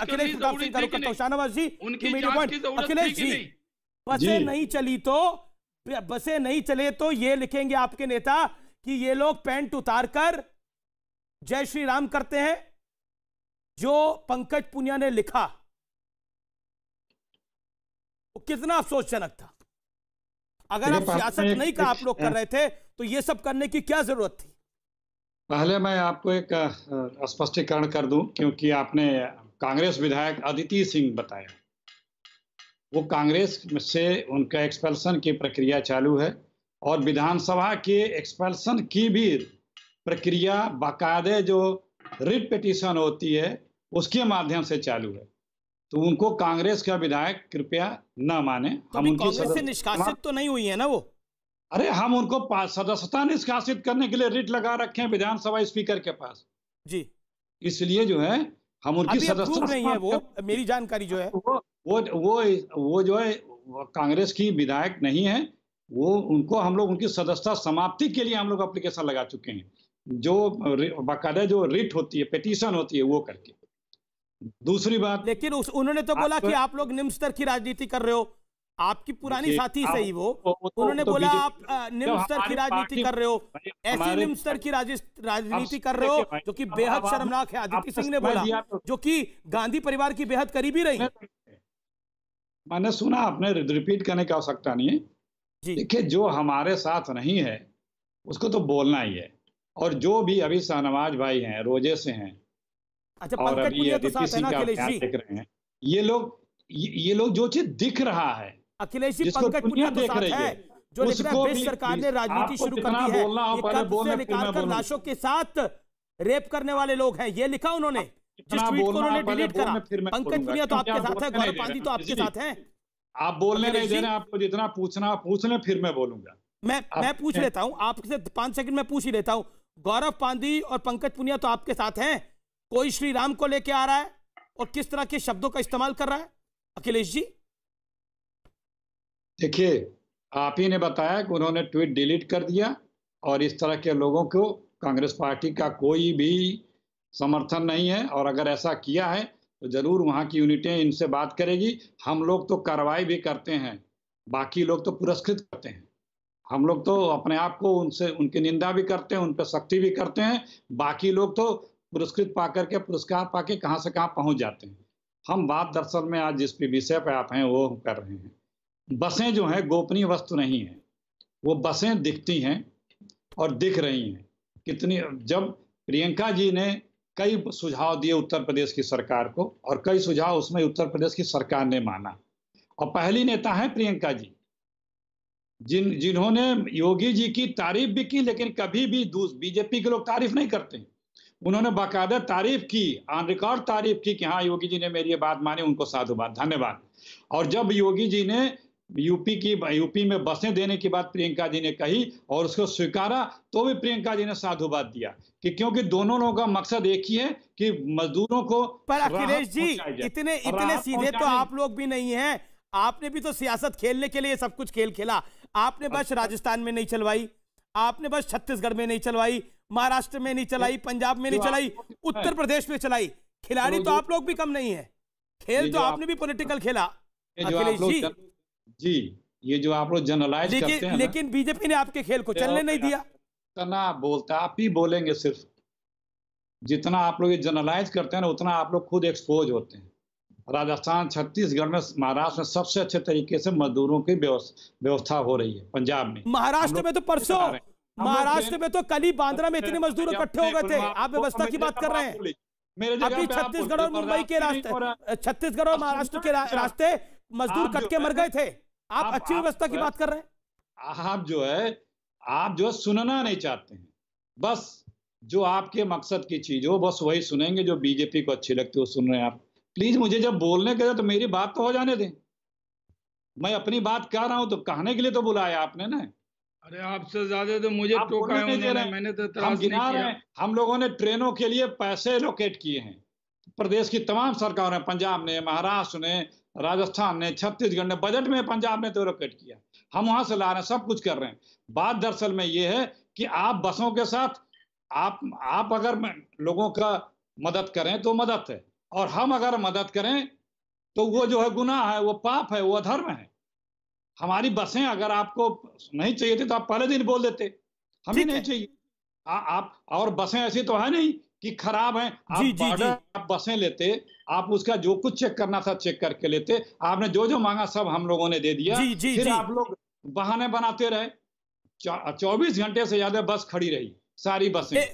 अखिलेश प्रताप सिंह तारुक का शाहनवाज जी उनकी अखिलेश जी बसे नहीं चली तो बसे नहीं चले तो ये लिखेंगे आपके नेता कि ये लोग पैंट उतारकर जय श्री राम करते हैं जो पंकज पुनिया ने लिखा तो कितना अफसोसजनक था अगर आप सियासत नहीं का आप लोग कर रहे थे तो ये सब करने की क्या जरूरत थी पहले मैं आपको एक स्पष्टीकरण कर दूं क्योंकि आपने कांग्रेस विधायक अदिति सिंह बताया वो कांग्रेस से उनका एक्सपेल्सन की प्रक्रिया चालू है और विधानसभा के एक्सपेल्सन की भी प्रक्रिया बाकायदे जो रिट पिटिशन होती है उसके माध्यम से चालू है तो उनको कांग्रेस का विधायक कृपया न माने तो हम उनकी कांग्रेस से निष्कासित तो नहीं हुई है ना वो अरे हम उनको सदस्यता निष्कासित करने के लिए रिट लगा रखे हैं विधानसभा स्पीकर के पास जी इसलिए जो है हम उनकी सदस्य नहीं है वो मेरी जानकारी जो है वो वो, वो जो है कांग्रेस की विधायक नहीं है वो उनको हम लोग उनकी सदस्यता समाप्ति के लिए हम लोग अप्लीकेशन लगा चुके हैं जो बाकायदा जो रिट होती है पिटीशन होती है वो करके दूसरी बात लेकिन उस उन्होंने तो बोला कि आप लोग निम्न स्तर की राजनीति कर रहे हो आपकी पुरानी साथी से ही वो, तो- वो, तो- उन्होंने तो बोला आप निम्न स्तर की राजनीति कर रहे हो ऐसी निम्न स्तर की राजनीति कर रहे हो जो कि बेहद शर्मनाक है आदित्य सिंह ने बोला जो कि गांधी परिवार की बेहद करीबी रही मैंने सुना आपने रिपीट करने की आवश्यकता नहीं है देखिए जो हमारे साथ नहीं है उसको तो बोलना ही है और जो भी अभी शाहनवाज भाई हैं रोजे से हैं अच्छा, और अभी तो ये लोग ये लोग जो चीज दिख रहा है अखिलेश जी पंकज पुनिया के तो साथ है जो लिख रहे हैं सरकार ने राजनीति शुरू कर दी है कब्ज से निकालकर लाशों के साथ रेप करने वाले लोग हैं ये लिखा उन्होंने जिस ट्वीट को उन्होंने डिलीट करा पंकज पुनिया तो आपके साथ है गौरव पांडी तो आपके साथ है आप बोलने नहीं दे रहे आपको जितना पूछना पूछ लें फिर मैं बोलूंगा मैं मैं पूछ लेता हूं आपसे पांच सेकंड में पूछ ही लेता हूं गौरव पांडी और पंकज पुनिया तो आपके साथ हैं कोई श्री राम को लेके आ रहा है और किस तरह के शब्दों का इस्तेमाल कर रहा है अखिलेश जी देखिए आप ही ने बताया कि उन्होंने ट्वीट डिलीट कर दिया और इस तरह के लोगों को कांग्रेस पार्टी का कोई भी समर्थन नहीं है और अगर ऐसा किया है तो जरूर वहाँ की यूनिटें इनसे बात करेगी हम लोग तो कार्रवाई भी करते हैं बाकी लोग तो पुरस्कृत करते हैं हम लोग तो अपने आप को उनसे उनकी निंदा भी करते हैं उन पर सख्ती भी करते हैं बाकी लोग तो पुरस्कृत पा करके पुरस्कार पा के कहाँ से कहाँ पहुँच जाते हैं हम बात दरअसल में आज जिस भी विषय पर आप हैं वो कर रहे हैं बसें जो हैं गोपनीय वस्तु नहीं है वो बसें दिखती हैं और दिख रही हैं कितनी जब प्रियंका जी ने कई सुझाव दिए उत्तर प्रदेश की सरकार को और कई सुझाव उसमें उत्तर प्रदेश की सरकार ने माना और पहली नेता है प्रियंका जी जिन जिन्होंने योगी जी की तारीफ भी की लेकिन कभी भी बीजेपी के लोग तारीफ नहीं करते उन्होंने बाकायदा तारीफ की ऑन रिकॉर्ड तारीफ की कि हाँ योगी जी ने मेरी ये बात मानी उनको साधुवाद धन्यवाद और जब योगी जी ने यूपी की यूपी में बसें देने की बात प्रियंका जी ने कही और उसको स्वीकारा तो भी प्रियंका जी ने साधुवाद दिया कि क्योंकि दोनों लोगों का मकसद एक ही है कि मजदूरों को पर अखिलेश जी इतने इतने सीधे तो आप लोग भी नहीं हैं आपने भी तो सियासत खेलने के लिए सब कुछ खेल खेला आपने बस अच्छा। राजस्थान में नहीं चलवाई आपने बस छत्तीसगढ़ में नहीं चलवाई महाराष्ट्र में नहीं चलाई पंजाब में नहीं चलाई उत्तर प्रदेश में चलाई खिलाड़ी तो आप लोग भी कम नहीं है खेल तो आपने भी पॉलिटिकल खेला अखिलेश जी जी ये जो आप लोग जनरलाइज करते हैं लेकिन बीजेपी ने आपके खेल को तो चलने नहीं दिया इतना बोलता आप ही बोलेंगे सिर्फ जितना आप लोग ये जनरलाइज करते हैं ना उतना आप लोग खुद एक्सपोज होते हैं राजस्थान छत्तीसगढ़ में महाराष्ट्र में सबसे अच्छे तरीके से मजदूरों की व्यवस्था हो रही है पंजाब में महाराष्ट्र में तो परसों महाराष्ट्र में तो कल ही बांद्रा में इतने मजदूर इकट्ठे हो गए थे आप व्यवस्था की बात कर रहे हैं अभी छत्तीसगढ़ और मुंबई के रास्ते छत्तीसगढ़ और महाराष्ट्र के रास्ते मजदूर कट के मर गए थे आप, अच्छी व्यवस्था की बात कर रहे हैं आप जो है आप जो सुनना नहीं चाहते हैं बस जो आपके मकसद की चीज हो बस वही सुनेंगे जो बीजेपी को अच्छी लगती है वो सुन रहे हैं आप प्लीज मुझे जब बोलने के तो मेरी बात तो हो जाने दें मैं अपनी बात कह रहा हूं तो कहने के लिए तो बुलाया आपने ना अरे आपसे ज्यादा तो मुझे टोका है उन्होंने मैंने तो हम गिना रहे हैं हम लोगों ने ट्रेनों के लिए पैसे लोकेट किए हैं प्रदेश की तमाम सरकारों ने पंजाब ने महाराष्ट्र ने राजस्थान ने छत्तीसगढ़ ने बजट में पंजाब ने तो रोकेट किया हम वहां से ला रहे हैं सब कुछ कर रहे हैं बात दरअसल में ये है कि आप बसों के साथ आप आप अगर लोगों का मदद करें तो मदद है और हम अगर मदद करें तो वो जो है गुनाह है वो पाप है वो अधर्म है हमारी बसें अगर आपको नहीं चाहिए थी तो आप पहले दिन बोल देते हमें नहीं चाहिए आ, आप और बसें ऐसी तो है नहीं कि खराब है आप जी, जी, जी. आप बसें लेते आप उसका जो कुछ चेक करना था चेक करके लेते आपने जो जो मांगा सब हम लोगों ने दे दिया जी, जी, फिर जी. आप लोग बहाने बनाते रहे चौबीस घंटे से ज्यादा बस खड़ी रही सारी बसें